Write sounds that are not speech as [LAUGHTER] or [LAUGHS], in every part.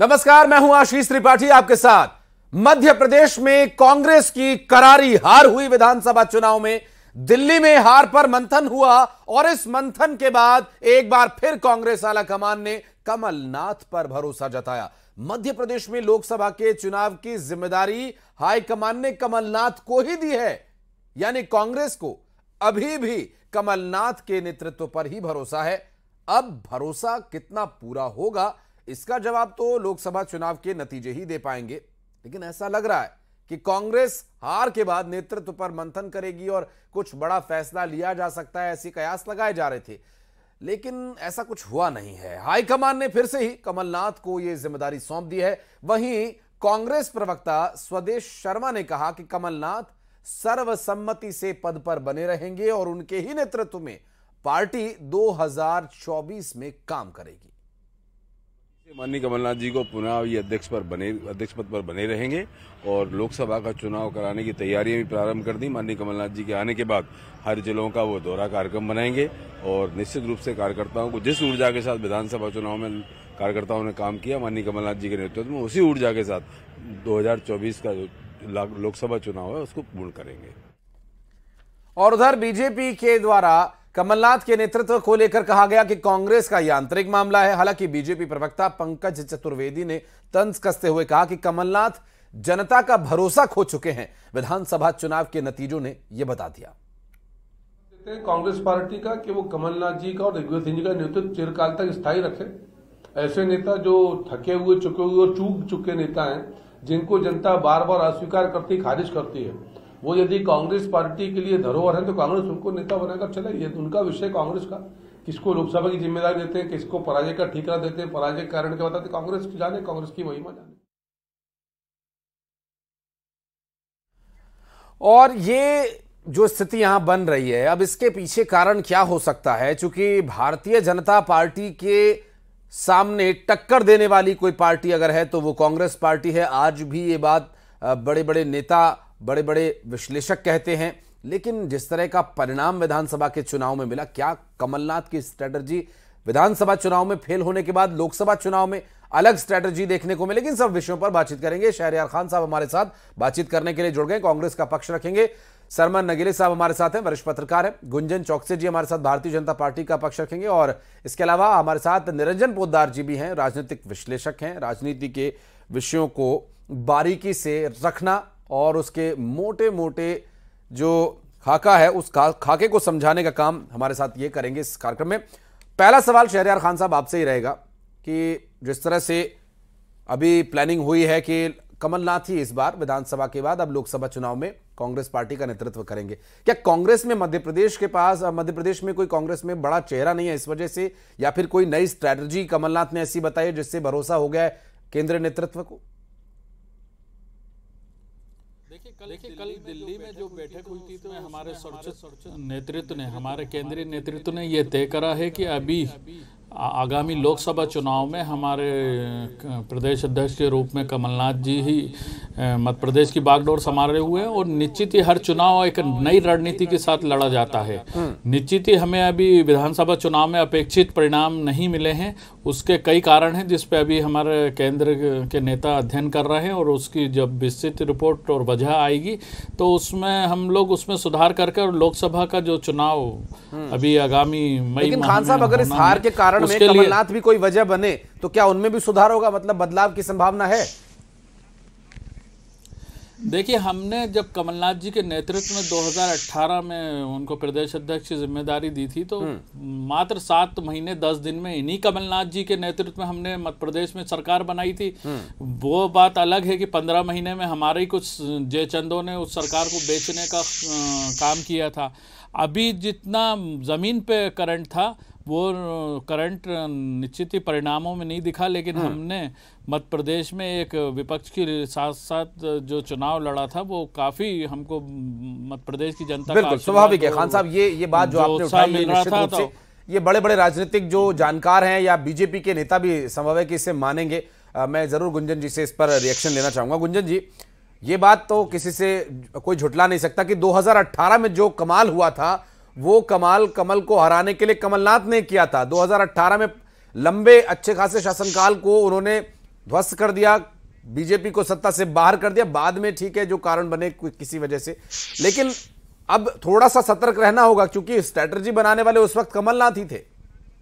नमस्कार मैं हूं आशीष त्रिपाठी आपके साथ मध्य प्रदेश में कांग्रेस की करारी हार हुई विधानसभा चुनाव में दिल्ली में हार पर मंथन हुआ और इस मंथन के बाद एक बार फिर कांग्रेस आला कमान ने कमलनाथ पर भरोसा जताया मध्य प्रदेश में लोकसभा के चुनाव की जिम्मेदारी हाईकमान ने कमलनाथ को ही दी है यानी कांग्रेस को अभी भी कमलनाथ के नेतृत्व पर ही भरोसा है अब भरोसा कितना पूरा होगा इसका जवाब तो लोकसभा चुनाव के नतीजे ही दे पाएंगे लेकिन ऐसा लग रहा है कि कांग्रेस हार के बाद नेतृत्व पर मंथन करेगी और कुछ बड़ा फैसला लिया जा सकता है ऐसी कयास लगाए जा रहे थे लेकिन ऐसा कुछ हुआ नहीं है हाईकमान ने फिर से ही कमलनाथ को यह जिम्मेदारी सौंप दी है वहीं कांग्रेस प्रवक्ता स्वदेश शर्मा ने कहा कि कमलनाथ सर्वसम्मति से पद पर बने रहेंगे और उनके ही नेतृत्व में पार्टी 2024 में काम करेगी माननीय कमलनाथ जी को पुनः ये अध्यक्ष पर बने अध्यक्ष पद पर बने रहेंगे और लोकसभा का चुनाव कराने की तैयारियां भी प्रारंभ कर दी माननीय कमलनाथ जी के आने के बाद हर जिलों का वो दौरा कार्यक्रम बनाएंगे और निश्चित रूप से कार्यकर्ताओं को जिस ऊर्जा के साथ विधानसभा चुनाव में कार्यकर्ताओं ने काम किया माननीय कमलनाथ जी के नेतृत्व में उसी ऊर्जा के साथ दो का जो लोकसभा चुनाव है उसको पूर्ण करेंगे और उधर बीजेपी के द्वारा कमलनाथ के नेतृत्व को लेकर कहा गया कि कांग्रेस का यह आंतरिक मामला है हालांकि बीजेपी प्रवक्ता पंकज चतुर्वेदी ने तंज कसते हुए कहा कि कमलनाथ जनता का भरोसा खो चुके हैं विधानसभा चुनाव के नतीजों ने यह बता दिया कांग्रेस पार्टी का कि वो कमलनाथ जी का और दिग्विजय सिंह जी का नेतृत्व चिरकाल तक स्थायी रखे ऐसे नेता जो थके हुए चुके हुए और चूक चुके नेता हैं जिनको जनता बार बार अस्वीकार करती खारिज करती है वो यदि कांग्रेस पार्टी के लिए धरोहर है तो कांग्रेस उनको नेता बनाकर चले ये तो उनका विषय कांग्रेस का किसको लोकसभा की जिम्मेदारी देते हैं किसको पराजय का ठीकरा देते हैं पराजय कारण क्या बताते कांग्रेस जाने कांग्रेस की महिमा जाने और ये जो स्थिति यहां बन रही है अब इसके पीछे कारण क्या हो सकता है चूंकि भारतीय जनता पार्टी के सामने टक्कर देने वाली कोई पार्टी अगर है तो वो कांग्रेस पार्टी है आज भी ये बात बड़े बड़े नेता बड़े बड़े विश्लेषक कहते हैं लेकिन जिस तरह का परिणाम विधानसभा के चुनाव में मिला क्या कमलनाथ की स्ट्रैटर्जी विधानसभा चुनाव में फेल होने के बाद लोकसभा चुनाव में अलग स्ट्रैटर्जी देखने को मिलेगी सब विषयों पर बातचीत करेंगे शहरियार खान साहब हमारे साथ बातचीत करने के लिए जुड़ गए कांग्रेस का पक्ष रखेंगे सरमन नगेले साहब हमारे साथ हैं वरिष्ठ पत्रकार हैं गुंजन चौकसे जी हमारे साथ भारतीय जनता पार्टी का पक्ष रखेंगे और इसके अलावा हमारे साथ निरंजन पोदार जी भी हैं राजनीतिक विश्लेषक हैं राजनीति के विषयों को बारीकी से रखना और उसके मोटे मोटे जो खाका है उस खा, खाके को समझाने का काम हमारे साथ ये करेंगे इस कार्यक्रम में पहला सवाल शहरियार खान साहब आपसे ही रहेगा कि जिस तरह से अभी प्लानिंग हुई है कि कमलनाथ ही इस बार विधानसभा के बाद अब लोकसभा चुनाव में कांग्रेस पार्टी का नेतृत्व करेंगे क्या कांग्रेस में मध्य प्रदेश के पास मध्य प्रदेश में कोई कांग्रेस में बड़ा चेहरा नहीं है इस वजह से या फिर कोई नई स्ट्रैटेजी कमलनाथ ने ऐसी बताई जिससे भरोसा हो गया है केंद्रीय नेतृत्व को देखिए कल दिल्ली में जो बैठक तो हुई थी तो हमारे सुरक्षित नेतृत्व ने हमारे केंद्रीय नेतृत्व ने ये तय करा है कि अभी आगामी लोकसभा चुनाव में हमारे प्रदेश अध्यक्ष के रूप में कमलनाथ जी ही मध्य प्रदेश की बागडोर संभाले हुए हैं और निश्चित ही हर चुनाव एक नई रणनीति के साथ लड़ा जाता है हम्म। निश्चित ही हमें अभी विधानसभा चुनाव में अपेक्षित परिणाम नहीं मिले हैं उसके कई कारण हैं जिसपे अभी हमारे केंद्र के नेता अध्ययन कर रहे हैं और उसकी जब विस्तृत रिपोर्ट और वजह आएगी तो उसमें हम लोग उसमें सुधार करके और लोकसभा का जो चुनाव हम्म। अभी आगामी मई लेकिन खान साहब अगर इस हार के कारण में कमलनाथ भी कोई वजह बने तो क्या उनमें भी सुधार होगा मतलब बदलाव की संभावना है देखिए हमने जब कमलनाथ जी के नेतृत्व में 2018 में उनको प्रदेश अध्यक्ष की जिम्मेदारी दी थी तो हम्म। मात्र सात महीने दस दिन में इन्हीं कमलनाथ जी के नेतृत्व में हमने मध्य प्रदेश में सरकार बनाई थी हम्म। वो बात अलग है कि पंद्रह महीने में हमारे ही कुछ जयचंदों ने उस सरकार को बेचने का काम किया था अभी जितना ज़मीन पे करंट था वो करंट निश्चित ही परिणामों में नहीं दिखा लेकिन हाँ। हमने मध्य प्रदेश में एक विपक्ष के साथ साथ जो चुनाव लड़ा था वो काफी हमको मध्य प्रदेश की जनता बिल्कुल स्वाभाविक है खान साहब ये ये बात जो, जो आपने उठाई था तो। ये बड़े बड़े राजनीतिक जो जानकार हैं या बीजेपी के नेता भी संभव है कि इसे मानेंगे आ, मैं जरूर गुंजन जी से इस पर रिएक्शन लेना चाहूंगा गुंजन जी ये बात तो किसी से कोई झुटला नहीं सकता कि 2018 में जो कमाल हुआ था वो कमाल कमल को हराने के लिए कमलनाथ ने किया था 2018 में लंबे अच्छे खासे शासनकाल को उन्होंने ध्वस्त कर दिया बीजेपी को सत्ता से बाहर कर दिया बाद में ठीक है जो कारण बने किसी वजह से लेकिन अब थोड़ा सा सतर्क रहना होगा क्योंकि स्ट्रैटर्जी बनाने वाले उस वक्त कमलनाथ ही थे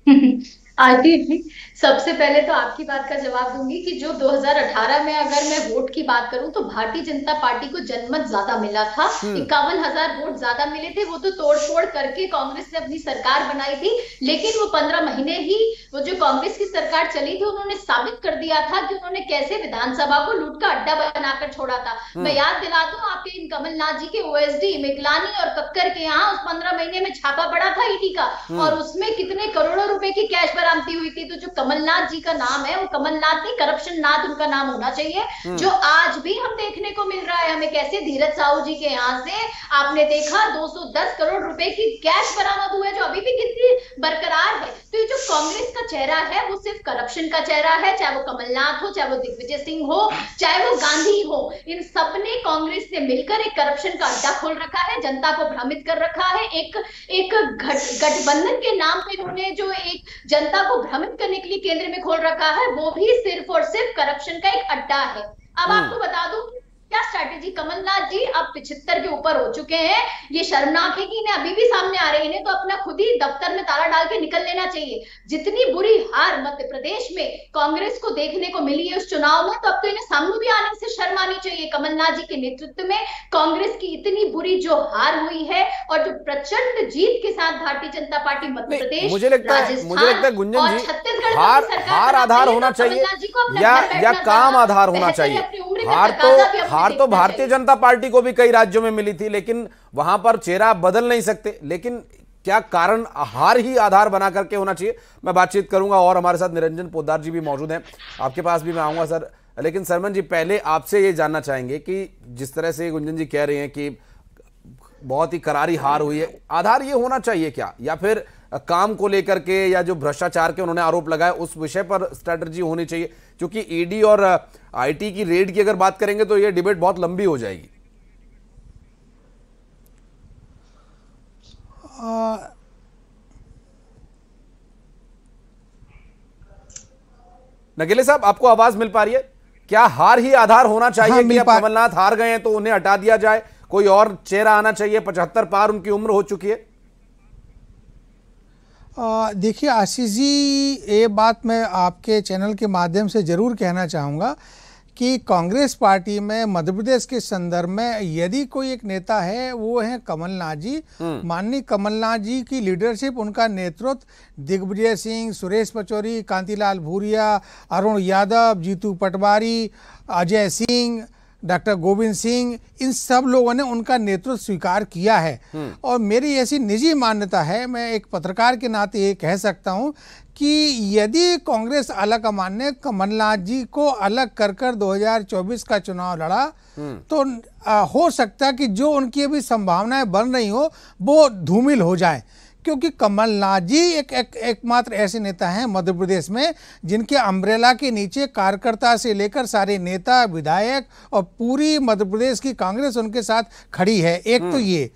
[LAUGHS] आते हैं सबसे पहले तो आपकी बात का जवाब दूंगी कि जो 2018 में अगर मैं वोट की बात करूं तो भारतीय जनता पार्टी को जनमत ज्यादा मिला था हम्म। इक्यावन हजार वोट ज्यादा मिले थे वो तो तोड़ फोड़ करके कांग्रेस ने अपनी सरकार बनाई थी लेकिन वो पंद्रह महीने ही वो जो कांग्रेस की सरकार चली थी उन्होंने साबित कर दिया था कि उन्होंने कैसे विधानसभा को लूट का अड्डा बनाकर छोड़ा था हम्म। मैं याद दिला दू आपके इन कमलनाथ जी के ओएसडी मिकलानी और कक्कर के यहाँ उस पंद्रह महीने में छापा पड़ा था ईडी का हम्म। और उसमें कितने करोड़ों रुपए की कैश बरामद क्रांति हुई थी तो जो कमलनाथ जी का नाम है वो कमलनाथ नहीं करप्शन नाथ उनका नाम होना चाहिए हम्म। जो आज भी हम देखने को मिल रहा है हमें कैसे धीरज साहू जी के यहाँ से आपने देखा 210 करोड़ रुपए की कैश बरामद हुए जो अभी भी कितनी बरकरार है तो ये जो कांग्रेस का चेहरा है वो सिर्फ करप्शन का चेहरा है चाहे वो कमलनाथ हो चाहे वो दिग्विजय सिंह हो चाहे वो गांधी हो इन सबने कांग्रेस ने मिलकर एक करप्शन का अड्डा खोल रखा है जनता को भ्रमित कर रखा है एक एक गठबंधन के नाम पे उन्होंने जो एक जनता जनता को भ्रमित करने के लिए केंद्र में खोल रखा है वो भी सिर्फ और सिर्फ करप्शन का एक अड्डा है अब हम्म। आपको बता दूं कि क्या स्ट्रैटेजी कमलनाथ जी आप पिछहत्तर के ऊपर हो चुके हैं ये शर्मनाक है कि इन्हें अभी भी सामने आ रहे इन्हें तो अपना खुद ही दफ्तर में ताला डाल के निकल लेना चाहिए जितनी बुरी हार मध्य प्रदेश में कांग्रेस को देखने को मिली है उस चुनाव में तो अब तो इन्हें सामने भी आने से शर्म आनी चाहिए कमलनाथ जी के नेतृत्व में कांग्रेस की इतनी बुरी जो हार हुई है और जो प्रचंड जीत के साथ भारतीय जनता पार्टी मध्य प्रदेश मुझे लगता है मुझे लगता है गुंजन जी छत्तीसगढ़ हार तो आधार होना तो चाहिए या काम आधार होना चाहिए हार तो हार हार तो भारतीय जनता पार्टी को भी कई राज्यों में मिली थी लेकिन वहां पर चेहरा बदल नहीं सकते लेकिन क्या कारण हार ही आधार बना करके होना चाहिए मैं बातचीत करूंगा और हमारे साथ निरंजन पोदार जी भी मौजूद हैं आपके पास भी मैं आऊंगा सर लेकिन सरमन जी पहले आपसे ये जानना चाहेंगे कि जिस तरह से गुंजन जी कह रहे हैं कि बहुत ही करारी हार हुई है आधार ये होना चाहिए क्या या फिर काम को लेकर के या जो भ्रष्टाचार के उन्होंने आरोप लगाया उस विषय पर स्ट्रेटर्जी होनी चाहिए क्योंकि ईडी e और आईटी की रेड की अगर बात करेंगे तो यह डिबेट बहुत लंबी हो जाएगी आ, नगेले साहब आपको आवाज मिल पा रही है क्या हार ही आधार होना हाँ, चाहिए हाँ, कि अब कमलनाथ हार गए हैं तो उन्हें हटा दिया जाए कोई और चेहरा आना चाहिए पचहत्तर पार उनकी उम्र हो चुकी है देखिए आशीष जी ये बात मैं आपके चैनल के माध्यम से ज़रूर कहना चाहूँगा कि कांग्रेस पार्टी में मध्य प्रदेश के संदर्भ में यदि कोई एक नेता है वो है कमलनाथ जी हम्म। माननीय कमलनाथ जी की लीडरशिप उनका नेतृत्व दिग्विजय सिंह सुरेश पचौरी कांतिलाल भूरिया अरुण यादव जीतू पटवारी अजय सिंह डॉक्टर गोविंद सिंह इन सब लोगों ने उनका नेतृत्व स्वीकार किया है हम्म। और मेरी ऐसी निजी मान्यता है मैं एक पत्रकार के नाते ये कह सकता हूँ कि यदि कांग्रेस अलग कमान ने कमलनाथ जी को अलग कर कर 2024 का चुनाव लड़ा हम्म। तो आ, हो सकता कि जो उनकी अभी संभावनाएं बन रही हो वो धूमिल हो जाए क्योंकि कमलनाथ जी एक एकमात्र एक ऐसे नेता हैं मध्य प्रदेश में जिनके अम्ब्रेला के नीचे कार्यकर्ता से लेकर सारे नेता विधायक और पूरी मध्य प्रदेश की कांग्रेस उनके साथ खड़ी है एक तो हम्म। ये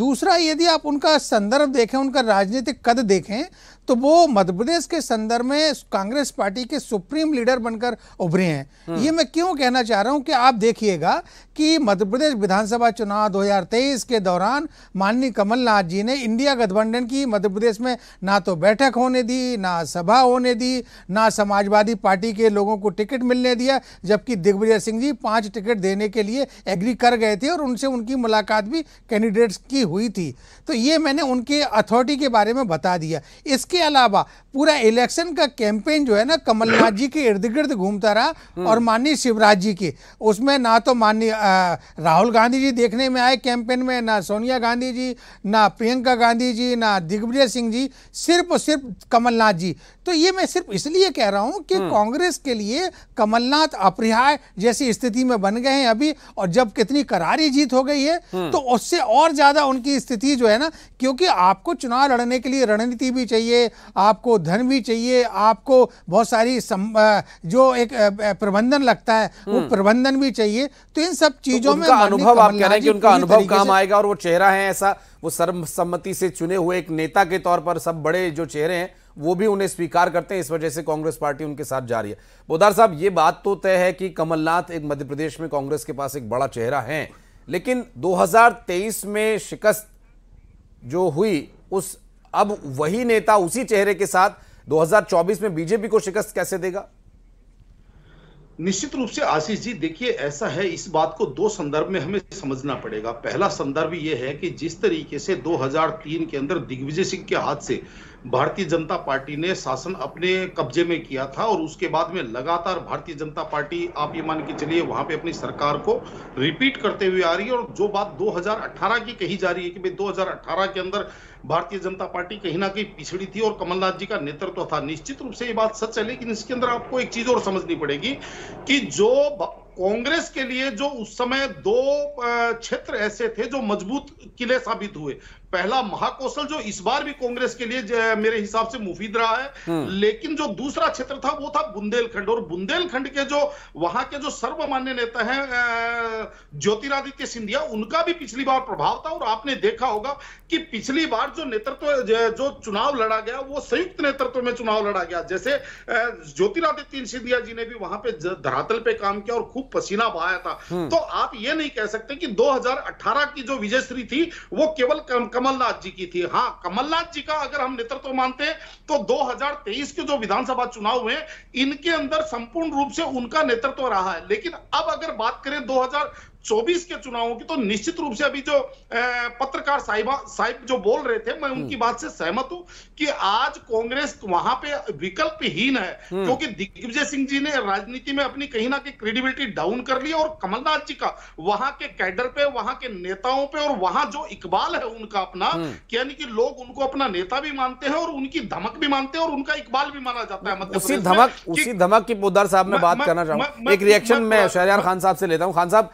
दूसरा यदि आप उनका संदर्भ देखें उनका राजनीतिक कद देखें तो वो मध्य प्रदेश के संदर्भ में कांग्रेस पार्टी के सुप्रीम लीडर बनकर उभरे हैं हम्म। ये मैं क्यों कहना चाह रहा हूं कि आप देखिएगा कि मध्य प्रदेश विधानसभा चुनाव 2023 के दौरान माननीय कमलनाथ जी ने इंडिया गठबंधन की मध्य प्रदेश में ना तो बैठक होने दी ना सभा होने दी ना समाजवादी पार्टी के लोगों को टिकट मिलने दिया जबकि दिग्विजय सिंह जी पाँच टिकट देने के लिए एग्री कर गए थे और उनसे उनकी मुलाकात भी कैंडिडेट्स की हुई थी तो ये मैंने उनके अथॉरिटी के बारे में बता दिया इसके अलावा पूरा इलेक्शन का कैंपेन जो है ना कमलनाथ जी के इर्द गिर्द घूमता रहा और हम्म। माननीय शिवराज जी के उसमें ना तो माननीय राहुल गांधी जी देखने में आए कैंपेन में ना सोनिया गांधी जी ना प्रियंका गांधी जी ना दिग्विजय सिंह जी सिर्फ और सिर्फ कमलनाथ जी तो ये मैं सिर्फ इसलिए कह रहा हूं कि हम्म। कांग्रेस के लिए कमलनाथ अपरिहाय जैसी स्थिति में बन गए हैं अभी और जब कितनी करारी जीत हो गई है हम्म। तो उससे और ज्यादा उनकी स्थिति जो है ना क्योंकि आपको चुनाव लड़ने के लिए रणनीति भी चाहिए आपको धन भी चाहिए आपको बहुत सारी सम, जो एक प्रबंधन लगता है वो हम्म। प्रबंधन भी चाहिए तो इन सब तो चीजों में अनुभव आप कह रहे हैं कि उनका अनुभव काम आएगा और वो चेहरा है ऐसा वो सर्वसम्मति से चुने हुए एक नेता के तौर पर सब बड़े जो चेहरे हैं वो भी उन्हें स्वीकार करते हैं इस वजह से कांग्रेस पार्टी उनके साथ जा रही है बोदार साहब ये बात तो तय है कि कमलनाथ एक मध्य प्रदेश में कांग्रेस के पास एक बड़ा चेहरा है लेकिन 2023 में शिकस्त जो हुई उस अब वही नेता उसी चेहरे के साथ 2024 में बीजेपी को शिकस्त कैसे देगा निश्चित रूप से आशीष जी देखिए ऐसा है इस बात को दो संदर्भ में हमें समझना पड़ेगा पहला संदर्भ यह है कि जिस तरीके से 2003 के अंदर दिग्विजय सिंह के हाथ से भारतीय जनता पार्टी ने शासन अपने कब्जे में किया था और उसके बाद में लगातार भारतीय जनता पार्टी आप ये मान के चलिए वहां पे अपनी सरकार को रिपीट करते हुए आ रही है और जो बात 2018 की कही जा रही है कि भाई 2018 के अंदर भारतीय जनता पार्टी कहीं ना कहीं पिछड़ी थी और कमलनाथ जी का नेतृत्व तो था निश्चित रूप से ये बात सच है लेकिन इसके अंदर आपको एक चीज और समझनी पड़ेगी कि जो कांग्रेस के लिए जो उस समय दो क्षेत्र ऐसे थे जो मजबूत किले साबित हुए पहला महाकौशल जो इस बार भी कांग्रेस के लिए मेरे हिसाब से मुफीद रहा है हम्म। लेकिन जो दूसरा क्षेत्र था वो था बुंदेलखंड और बुंदेलखंड के जो वहां के जो सर्वमान्य नेता हैं ज्योतिरादित्य सिंधिया उनका भी पिछली बार प्रभाव था और आपने देखा होगा कि पिछली बार जो नेतृत्व जो चुनाव लड़ा गया वो संयुक्त नेतृत्व में चुनाव लड़ा गया जैसे ज्योतिरादित्य सिंधिया जी ने भी वहां पर धरातल पर काम किया और खूब पसीना बहाया था हम्म। तो आप ये नहीं कह सकते कि 2018 की जो विजयश्री थी वो केवल कमलनाथ जी की थी हाँ कमलनाथ जी का अगर हम नेतृत्व मानते तो 2023 के जो विधानसभा चुनाव हुए इनके अंदर संपूर्ण रूप से उनका नेतृत्व रहा है लेकिन अब अगर बात करें दो 24 के चुनावों की तो निश्चित रूप से अभी जो पत्रकार साहिबा साहिब जो बोल रहे थे मैं उनकी हम्म। बात से सहमत हूं कि आज कांग्रेस वहां पे विकल्पहीन है हम्म। क्योंकि दिग्विजय सिंह जी ने राजनीति में अपनी कहीं ना कहीं क्रेडिबिलिटी डाउन कर ली और कमलनाथ जी का वहां के कैडर पे वहां के नेताओं पे और वहां जो इकबाल है उनका अपना हम्म। यानी कि लोग उनको अपना नेता भी मानते हैं और उनकी धमक भी मानते हैं और उनका इकबाल भी माना जाता है मतलब उसी धमक उसी धमक की पोदार साहब में बात करना चाहूंगा एक रिएक्शन में शहरियार खान साहब से लेता हूँ खान साहब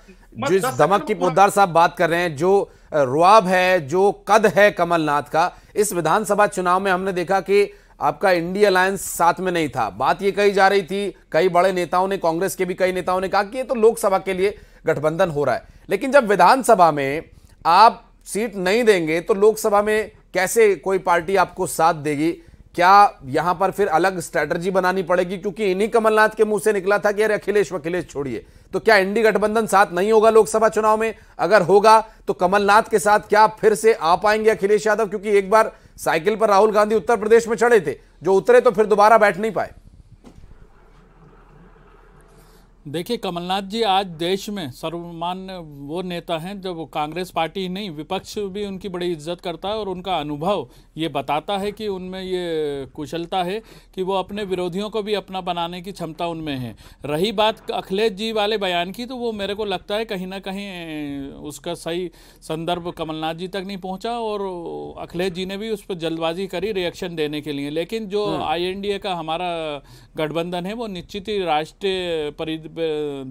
जिस दमक की पोदार साहब बात कर रहे हैं जो रुआब है जो कद है कमलनाथ का इस विधानसभा चुनाव में हमने देखा कि आपका इंडिया अलायंस साथ में नहीं था बात ये कही जा रही थी कई बड़े नेताओं ने कांग्रेस के भी कई नेताओं ने कहा कि ये तो लोकसभा के लिए गठबंधन हो रहा है लेकिन जब विधानसभा में आप सीट नहीं देंगे तो लोकसभा में कैसे कोई पार्टी आपको साथ देगी क्या यहां पर फिर अलग स्ट्रैटेजी बनानी पड़ेगी क्योंकि इन्हीं कमलनाथ के मुंह से निकला था कि अरे अखिलेश वखिलेश छोड़िए तो क्या एनडी गठबंधन साथ नहीं होगा लोकसभा चुनाव में अगर होगा तो कमलनाथ के साथ क्या फिर से आ पाएंगे अखिलेश यादव क्योंकि एक बार साइकिल पर राहुल गांधी उत्तर प्रदेश में चढ़े थे जो उतरे तो फिर दोबारा बैठ नहीं पाए देखिए कमलनाथ जी आज देश में सर्वमान्य वो नेता हैं जब वो कांग्रेस पार्टी ही नहीं विपक्ष भी उनकी बड़ी इज्जत करता है और उनका अनुभव ये बताता है कि उनमें ये कुशलता है कि वो अपने विरोधियों को भी अपना बनाने की क्षमता उनमें है रही बात अखिलेश जी वाले बयान की तो वो मेरे को लगता है कहीं ना कहीं उसका सही संदर्भ कमलनाथ जी तक नहीं पहुँचा और अखिलेश जी ने भी उस पर जल्दबाजी करी रिएक्शन देने के लिए लेकिन जो आई हाँ। का हमारा गठबंधन है वो निश्चित ही राष्ट्रीय परि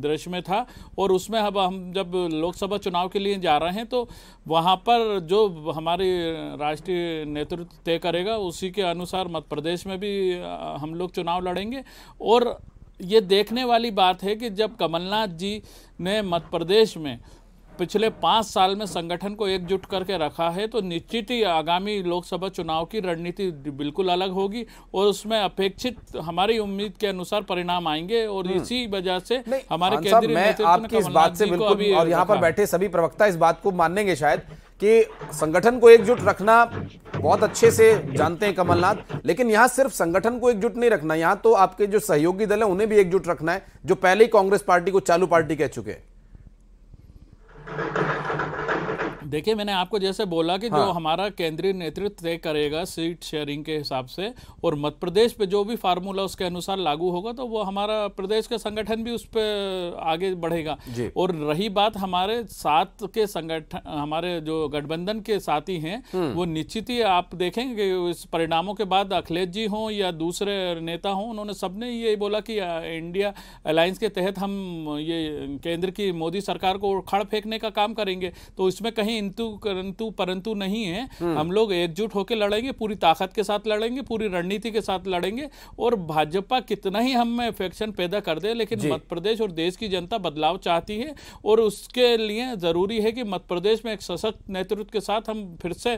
दृश्य में था और उसमें अब हम जब लोकसभा चुनाव के लिए जा रहे हैं तो वहाँ पर जो हमारी राष्ट्रीय नेतृत्व तय करेगा उसी के अनुसार मध्य प्रदेश में भी हम लोग चुनाव लड़ेंगे और ये देखने वाली बात है कि जब कमलनाथ जी ने मध्य प्रदेश में पिछले पाँच साल में संगठन को एकजुट करके रखा है तो निश्चित ही आगामी लोकसभा चुनाव की रणनीति बिल्कुल अलग होगी और उसमें अपेक्षित हमारी उम्मीद के अनुसार परिणाम आएंगे और हम्म। इसी वजह से हमारे केंद्रीय आपकी इस बात से बिल्कुल और यहाँ पर बैठे सभी प्रवक्ता इस बात को मानेंगे शायद कि संगठन को एकजुट रखना बहुत अच्छे से जानते हैं कमलनाथ लेकिन यहाँ सिर्फ संगठन को एकजुट नहीं रखना यहाँ तो आपके जो सहयोगी दल है उन्हें भी एकजुट रखना है जो पहले ही कांग्रेस पार्टी को चालू पार्टी कह चुके हैं Thank you. देखिए मैंने आपको जैसे बोला कि हाँ। जो हमारा केंद्रीय नेतृत्व तय करेगा सीट शेयरिंग के हिसाब से और मध्य प्रदेश पे जो भी फार्मूला उसके अनुसार लागू होगा तो वो हमारा प्रदेश का संगठन भी उस पर आगे बढ़ेगा और रही बात हमारे साथ के संगठन हमारे जो गठबंधन के साथी हैं हम्म। वो निश्चित ही आप देखेंगे इस परिणामों के बाद अखिलेश जी हों या दूसरे नेता हों उन्होंने सबने ये बोला कि इंडिया अलायंस के तहत हम ये केंद्र की मोदी सरकार को खड़ फेंकने का काम करेंगे तो इसमें कहीं इंतु करंतु परंतु नहीं है हम्म। हम लोग एकजुट होकर लड़ेंगे पूरी ताकत के साथ लड़ेंगे पूरी रणनीति के साथ लड़ेंगे और भाजपा कितना ही हम में फैक्शन पैदा कर दे लेकिन मध्य प्रदेश और देश की जनता बदलाव चाहती है और उसके लिए ज़रूरी है कि मध्य प्रदेश में एक सशक्त नेतृत्व के साथ हम फिर से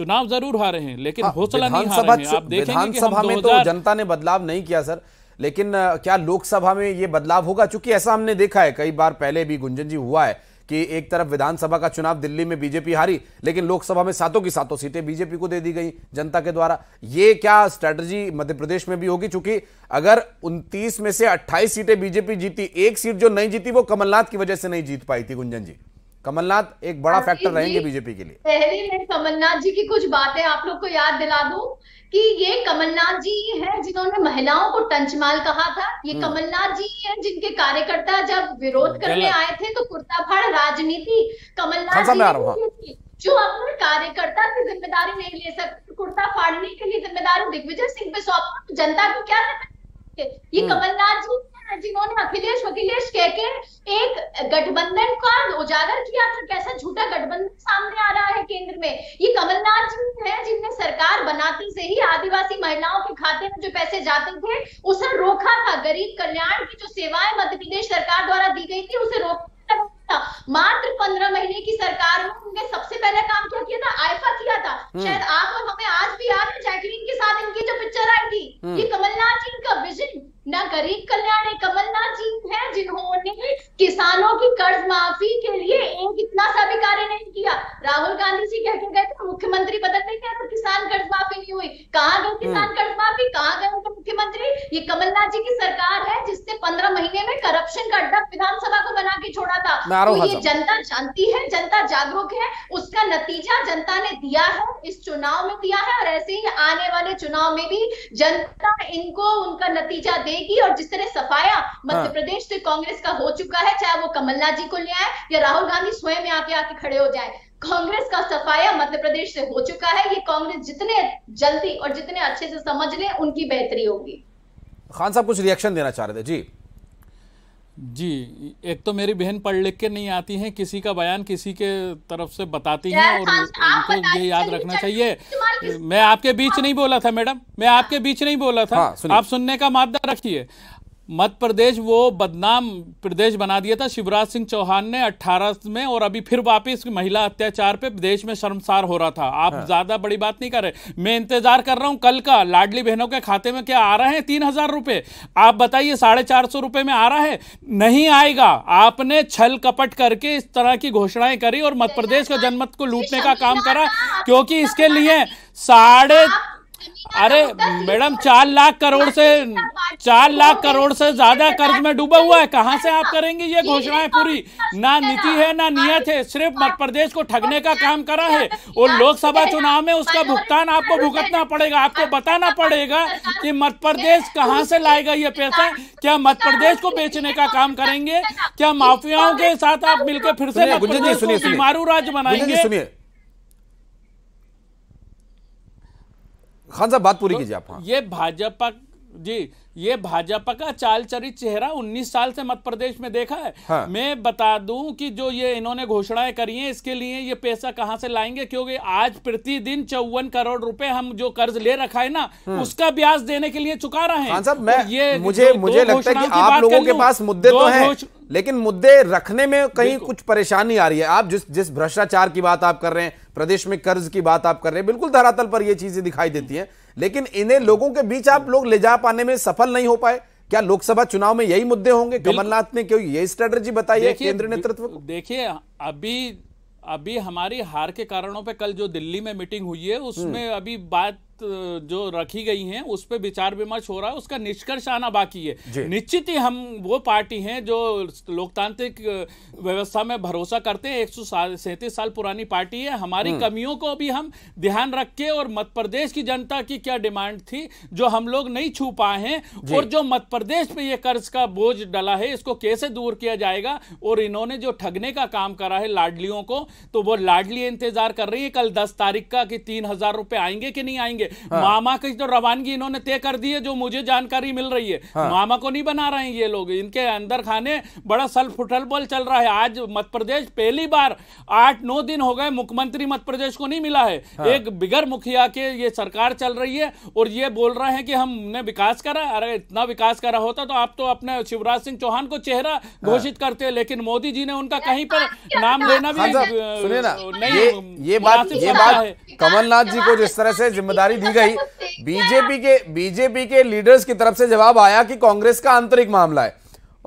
चुनाव जरूर हारे हैं लेकिन हाँ, हौसला नहीं हारे हैं आप देखेंगे तो जनता ने बदलाव नहीं किया सर लेकिन क्या लोकसभा में ये बदलाव होगा चूंकि ऐसा हमने देखा है कई बार पहले भी गुंजन जी हुआ है कि एक तरफ विधानसभा का चुनाव दिल्ली में बीजेपी हारी लेकिन लोकसभा में सातों की सातों सीटें बीजेपी को दे दी गई जनता के द्वारा ये क्या स्ट्रैटेजी मध्य प्रदेश में भी होगी चूंकि अगर उनतीस में से अट्ठाईस सीटें बीजेपी जीती एक सीट जो नहीं जीती वो कमलनाथ की वजह से नहीं जीत पाई थी गुंजन जी कमलनाथ एक बड़ा फैक्टर रहेंगे बीजेपी के लिए पहले मैं कमलनाथ जी की कुछ बातें आप लोग को याद दिला दूं कि ये कमलनाथ जी हैं जिन्होंने महिलाओं को टंचमाल कहा था ये हम्म। कमलनाथ जी हैं जिनके कार्यकर्ता जब विरोध करने आए थे तो कुर्ता फाड़ राजनीति कमलनाथ जी जो अपने कार्यकर्ता की जिम्मेदारी नहीं ले सकते कुर्ता फाड़ने के लिए जिम्मेदारी दिग्विजय सिंह पे सौंप जनता को क्या ये हम्म। कमलनाथ जी जिन्होंने अखिलेश अखिलेश कह के एक गठबंधन का उजागर किया था कैसा झूठा गठबंधन सामने आ रहा है केंद्र में ये कमलनाथ जी है जिनने सरकार बनाते से ही आदिवासी महिलाओं के खाते में जो पैसे जाते थे उसे रोका था गरीब कल्याण की जो सेवाएं मध्य प्रदेश सरकार द्वारा दी गई थी उसे रोका मात्र पंद्रह महीने की सरकार में उनके सबसे पहले काम क्या किया था आयफा किया था हम्म। शायद आप और हमें आज भी याद है जैकलीन के साथ इनकी जो पिक्चर आई थी हम्म। ये कमलनाथ जी का विजन ना गरीब कल्याण है कमलनाथ जी है जिन्होंने किसानों की कर्ज माफी के लिए एक इतना सा भी कार्य नहीं किया राहुल गांधी जी कह के गए थे मुख्यमंत्री बदलने गए तो किसान कर्ज माफी नहीं हुई कहाँ गए किसान हम्म। कर्ज माफी कहाँ गए मुख्यमंत्री ये कमलनाथ जी की सरकार है जिसने पंद्रह महीने में करप्शन का अड्डा विधानसभा को बना के छोड़ा था तो ये हाँ जनता जानती है जनता जागरूक है उसका नतीजा जनता ने दिया है इस चुनाव में दिया है और ऐसे ही आने वाले चुनाव में भी जनता इनको उनका नतीजा देगी और जिस तरह सफाया हाँ। मध्य प्रदेश से कांग्रेस का हो चुका है चाहे वो कमलनाथ जी को ले आए या राहुल गांधी स्वयं आके आके खड़े हो जाए कांग्रेस का सफाया मध्य प्रदेश से हो चुका है ये कांग्रेस जितने जल्दी और जितने अच्छे से समझ ले उनकी बेहतरी होगी खान साहब कुछ रिएक्शन देना चाह रहे थे जी जी एक तो मेरी बहन पढ़ लिख के नहीं आती हैं किसी का बयान किसी के तरफ से बताती हैं और उनको ये याद रखना चाहिए मैं आपके बीच नहीं बोला था मैडम मैं आपके बीच नहीं बोला था हाँ, आप सुनने का मादा रखिए मध्य प्रदेश वो बदनाम प्रदेश बना दिया था शिवराज सिंह चौहान ने 18 में और अभी फिर वापस महिला अत्याचार पे देश में शर्मसार हो रहा था आप हाँ। ज्यादा बड़ी बात नहीं कर रहे मैं इंतजार कर रहा हूं कल का लाडली बहनों के खाते में क्या आ रहे हैं तीन हजार रुपये आप बताइए साढ़े चार सौ रुपये में आ रहा है नहीं आएगा आपने छल कपट करके इस तरह की घोषणाएं करी और मध्य प्रदेश का जनमत को लूटने का काम करा क्योंकि इसके लिए साढ़े अरे मैडम चार लाख करोड़ से चार लाख करोड़ से ज्यादा कर्ज में डूबा हुआ है कहाँ से आप करेंगे ये घोषणाएं पूरी ना नीति है ना नियत है सिर्फ मध्य प्रदेश को ठगने का काम करा है और लोकसभा चुनाव में उसका भुगतान आपको भुगतना पड़ेगा आपको बताना पड़ेगा कि मध्य प्रदेश कहाँ से लाएगा ये पैसा क्या मध्य प्रदेश को बेचने का काम करेंगे क्या माफियाओं के साथ आप मिलकर फिर से मारू राज्य बनाएंगे खान साहब बात पूरी तो कीजिए आप हाँ। ये भाजपा जी ये भाजपा का चरित चेहरा 19 साल से मध्य प्रदेश में देखा है हाँ। मैं बता दूं कि जो ये इन्होंने घोषणाएं करी हैं इसके लिए ये पैसा कहां से लाएंगे क्योंकि आज प्रतिदिन चौवन करोड़ रुपए हम जो कर्ज ले रखा है ना हाँ। उसका ब्याज देने के लिए चुका रहे हैं खान साहब मैं तो ये मुझे दो, मुझे दो लगता है कि आप लोगों के पास मुद्दे तो हैं लेकिन मुद्दे रखने में कहीं कुछ परेशानी आ रही है आप जिस जिस भ्रष्टाचार की बात आप कर रहे हैं प्रदेश में कर्ज की बात आप कर रहे हैं बिल्कुल धरातल पर ये चीजें दिखाई देती हैं लेकिन इन्हें लोगों के बीच आप लोग ले जा पाने में सफल नहीं हो पाए क्या लोकसभा चुनाव में यही मुद्दे होंगे कमलनाथ ने क्यों यही स्ट्रेटर्जी बताई है केंद्रीय नेतृत्व देखिए अभी अभी हमारी हार के कारणों पे कल जो दिल्ली में मीटिंग हुई है उसमें हम्म। अभी बात जो रखी गई हैं उस पर विचार विमर्श हो रहा है उसका निष्कर्ष आना बाकी है निश्चित ही हम वो पार्टी हैं जो लोकतांत्रिक व्यवस्था में भरोसा करते हैं एक साल पुरानी पार्टी है हमारी हम्म। कमियों को भी हम ध्यान रख के और मध्य प्रदेश की जनता की क्या डिमांड थी जो हम लोग नहीं छू पाए हैं और जो मध्य प्रदेश में ये कर्ज का बोझ डला है इसको कैसे दूर किया जाएगा और इन्होंने जो ठगने का काम करा है लाडलियों को तो वो लाडली इंतजार कर रही है कल दस तारीख का कि तीन हजार रुपए आएंगे कि नहीं आएंगे करेंगे हाँ। मामा की तो रवानगी इन्होंने तय कर दी है जो मुझे जानकारी मिल रही है हाँ। मामा को नहीं बना रहे हैं ये लोग इनके अंदर खाने बड़ा सल फुटल बोल चल रहा है आज मध्य प्रदेश पहली बार आठ नौ दिन हो गए मुख्यमंत्री मध्य प्रदेश को नहीं मिला है हाँ। एक बिगर मुखिया के ये सरकार चल रही है और ये बोल रहे हैं कि हमने विकास करा अरे इतना विकास करा होता तो आप तो अपने शिवराज सिंह चौहान को चेहरा हाँ। घोषित करते लेकिन मोदी जी ने उनका कहीं पर नाम लेना भी हाँ सुनिए ना ये ये बात ये बात कमलनाथ जी को जिस तरह से जिम्मेदारी जानकारी दी गई [LAUGHS] बीजेपी के बीजेपी के लीडर्स की तरफ से जवाब आया कि कांग्रेस का आंतरिक मामला है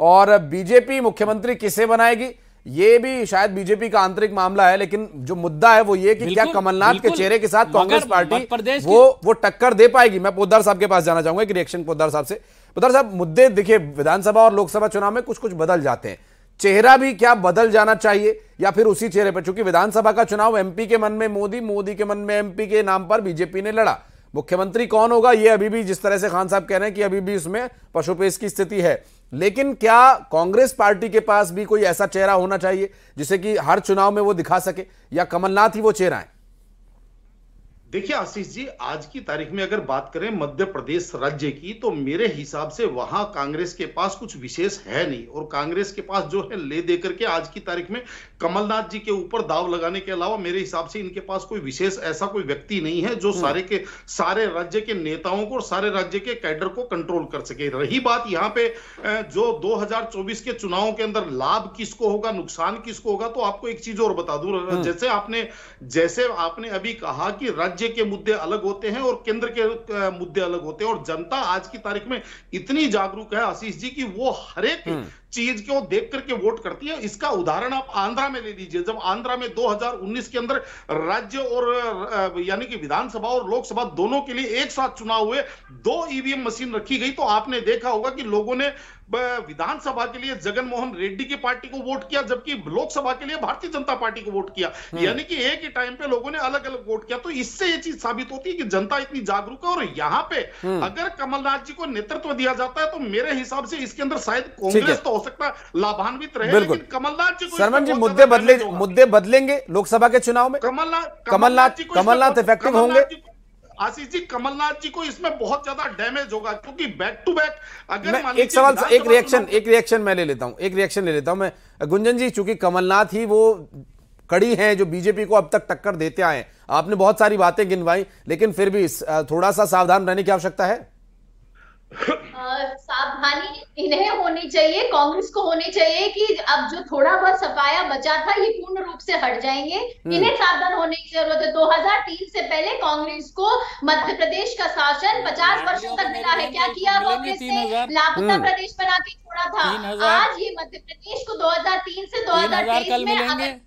और बीजेपी मुख्यमंत्री किसे बनाएगी ये भी शायद बीजेपी का आंतरिक मामला है लेकिन जो मुद्दा है वो ये कि क्या कमलनाथ के चेहरे के साथ कांग्रेस पार्टी वो वो टक्कर दे पाएगी मैं पोदार साहब के पास जाना चाहूंगा एक रिएक्शन पोदार साहब से पोदार साहब मुद्दे देखिए विधानसभा और लोकसभा चुनाव में कुछ कुछ बदल जाते हैं चेहरा भी क्या बदल जाना चाहिए या फिर उसी चेहरे पर चूंकि विधानसभा का चुनाव एमपी के मन में मोदी मोदी के मन में एमपी के नाम पर बीजेपी ने लड़ा मुख्यमंत्री कौन होगा ये अभी भी जिस तरह से खान साहब कह रहे हैं कि अभी भी उसमें पशुपेश की स्थिति है लेकिन क्या कांग्रेस पार्टी के पास भी कोई ऐसा चेहरा होना चाहिए जिसे कि हर चुनाव में वो दिखा सके या कमलनाथ ही वो चेहरा है देखिए आशीष जी आज की तारीख में अगर बात करें मध्य प्रदेश राज्य की तो मेरे हिसाब से वहां कांग्रेस के पास कुछ विशेष है नहीं और कांग्रेस के पास जो है ले देकर के आज की तारीख में कमलनाथ जी के ऊपर दाव लगाने के अलावा मेरे हिसाब से इनके पास कोई विशेष ऐसा कोई व्यक्ति नहीं है जो हम्म। सारे के सारे राज्य के नेताओं को और सारे राज्य के कैडर को कंट्रोल कर सके रही बात यहाँ पे जो दो के चुनाव के अंदर लाभ किसको होगा नुकसान किसको होगा तो आपको एक चीज और बता दू हम्म। जैसे आपने जैसे आपने अभी कहा कि राज्य राज्य के मुद्दे अलग होते हैं और केंद्र के मुद्दे अलग होते हैं और जनता आज की तारीख में इतनी जागरूक है आशीष जी की वो हरेक हम्म। चीज को देख करके वोट करती है इसका उदाहरण आप आंध्रा में ले लीजिए जब आंध्रा में 2019 के अंदर राज्य और यानी कि विधानसभा और लोकसभा दोनों के लिए एक साथ चुनाव हुए दो ईवीएम मशीन रखी गई तो आपने देखा होगा कि लोगों ने विधानसभा के लिए जगनमोहन रेड्डी की पार्टी को वोट किया जबकि लोकसभा के लिए भारतीय जनता पार्टी को वोट किया हम्म। यानी कि एक ही टाइम पे लोगों ने अलग अलग वोट किया तो इससे ये चीज साबित होती है कि जनता इतनी जागरूक है और यहाँ पे हम्म। अगर कमलनाथ जी को नेतृत्व दिया जाता है तो मेरे हिसाब से इसके अंदर शायद कांग्रेस तो हो सकता है लाभान्वित रहे लेकिन कमलनाथ जी को जी मुद्दे बदले मुद्दे बदलेंगे लोकसभा के चुनाव में कमलनाथ कमलनाथ कमलनाथ इफेक्टिव होंगे आशीष जी कमलनाथ जी को इसमें बहुत ज्यादा डैमेज होगा क्योंकि बैक टू बैक अगर एक सवाल एक रिएक्शन एक रिएक्शन मैं ले लेता हूं एक रिएक्शन ले लेता हूं मैं गुंजन जी चूंकि कमलनाथ ही वो कड़ी हैं जो बीजेपी को अब तक टक्कर देते आए आपने बहुत सारी बातें गिनवाई लेकिन फिर भी थोड़ा सा सावधान रहने की आवश्यकता है सावधानी इन्हें होनी चाहिए कांग्रेस को होनी चाहिए कि अब जो थोड़ा बहुत सफाया बचा था ये पूर्ण रूप से हट जाएंगे हम्म। इन्हें सावधान होने की जरूरत है 2003 से पहले कांग्रेस को मध्य प्रदेश का शासन 50 वर्षों तक मिला है क्या किया कांग्रेस ने लापता हम्म। प्रदेश बना के छोड़ा था आज ये मध्य प्रदेश को दो से दो में अगर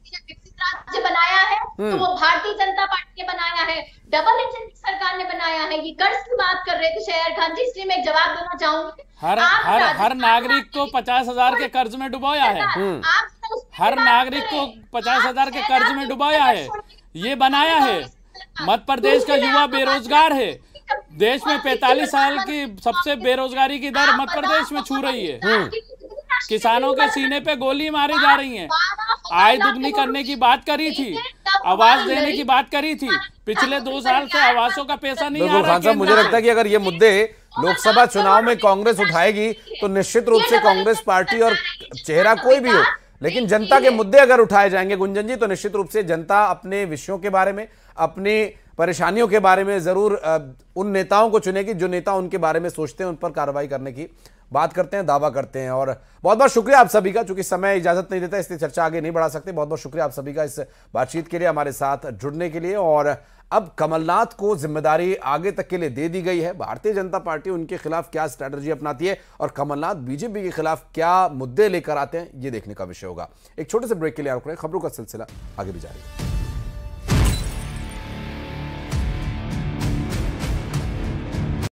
राज्य बनाया है तो हम्म। वो भारतीय जनता पार्टी ने बनाया है डबल इंजन सरकार ने बनाया है ये कर्ज की बात कर रहे थे शहर खान जी इसलिए मैं जवाब देना चाहूंगी हर हर हर नागरिक को पचास हजार के कर्ज में डुबाया है हम्म। हर नागरिक को पचास हजार के कर्ज में डुबाया है ये बनाया है मध्य प्रदेश का युवा बेरोजगार है देश में पैतालीस साल की सबसे बेरोजगारी की दर मध्य प्रदेश में छू तो रही है हम्म। किसानों के सीने पे गोली मारी जा रही है आय दुगनी करने की बात करी थी आवाज देने की बात करी थी पिछले दो साल से आवासों का पैसा नहीं आ रहा खान मुझे लगता है कि अगर ये मुद्दे लोकसभा चुनाव में कांग्रेस उठाएगी तो निश्चित रूप से कांग्रेस पार्टी और चेहरा कोई भी हो लेकिन जनता के मुद्दे अगर उठाए जाएंगे गुंजन जी तो निश्चित रूप से जनता अपने विषयों के बारे में अपनी परेशानियों के बारे में जरूर उन नेताओं को चुनेगी जो नेता उनके बारे में सोचते हैं उन पर कार्रवाई करने की बात करते हैं दावा करते हैं और बहुत बहुत शुक्रिया आप सभी का चूंकि समय इजाजत नहीं देता इसलिए चर्चा आगे नहीं बढ़ा सकते बहुत बहुत शुक्रिया आप सभी का इस बातचीत के लिए हमारे साथ जुड़ने के लिए और अब कमलनाथ को जिम्मेदारी आगे तक के लिए दे दी गई है भारतीय जनता पार्टी उनके खिलाफ क्या स्ट्रैटेजी अपनाती है और कमलनाथ बीजेपी के खिलाफ क्या मुद्दे लेकर आते हैं ये देखने का विषय होगा एक छोटे से ब्रेक के लिए आप खबरों का सिलसिला आगे भी जारी है